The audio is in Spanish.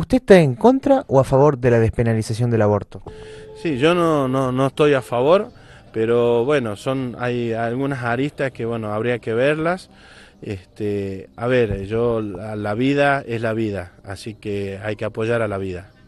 ¿Usted está en contra o a favor de la despenalización del aborto? Sí, yo no, no, estoy a favor, pero bueno, son hay algunas aristas que bueno, habría que verlas. Este, a ver, yo la vida es la vida, así que hay que apoyar a la vida.